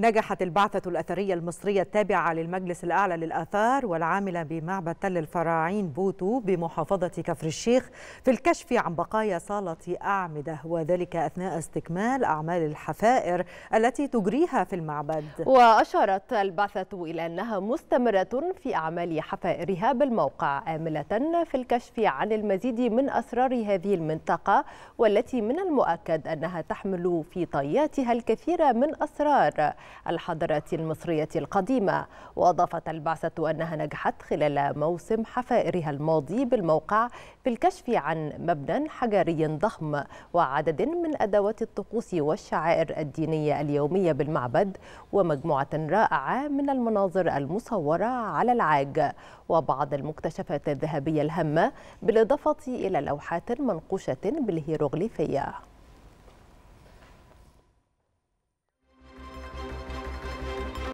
نجحت البعثة الأثرية المصرية التابعة للمجلس الأعلى للآثار والعاملة بمعبد تل الفراعين بوتو بمحافظة كفر الشيخ في الكشف عن بقايا صالة أعمدة وذلك أثناء استكمال أعمال الحفائر التي تجريها في المعبد وأشارت البعثة إلى أنها مستمرة في أعمال حفائرها بالموقع آملة في الكشف عن المزيد من أسرار هذه المنطقة والتي من المؤكد أنها تحمل في طياتها الكثير من أسرار الحضارات المصرية القديمة وأضافت البعثة أنها نجحت خلال موسم حفائرها الماضي بالموقع في الكشف عن مبنى حجري ضخم وعدد من أدوات الطقوس والشعائر الدينية اليومية بالمعبد ومجموعة رائعة من المناظر المصورة على العاج وبعض المكتشفات الذهبية الهامة بالإضافة إلى لوحات منقوشة بالهيروغليفية